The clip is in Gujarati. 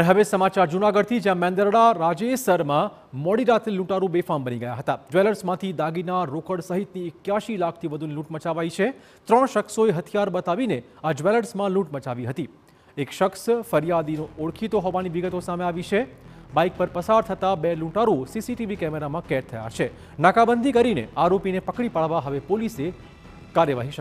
મરહબે સમાચાર જૂનાગઢથી જામમેંદરા રાજે શર્મા મોડી રાતે લૂંટારો બેફામ બની ગયા હતા જ્વેલર્સમાંથી દાગીના રોકડ સહિતની 81 લાખથી વધુની લૂંટ મચાવાઈ છે ત્રણ શખસોએ હથિયાર બતાવીને આ જ્વેલર્સમાં લૂંટ મચાવી હતી એક શખસ ફરિયાદીનો ઓળખિત હોવાની વિગતો સામે આવી છે બાઇક પર પસાર થતા બે લૂંટારો સીસીટીવી કેમેરામાં કેદ થયા છે નાકાબંધી કરીને આરોપીને પકડી પાડવા હવે પોલીસે કાર્યવાહી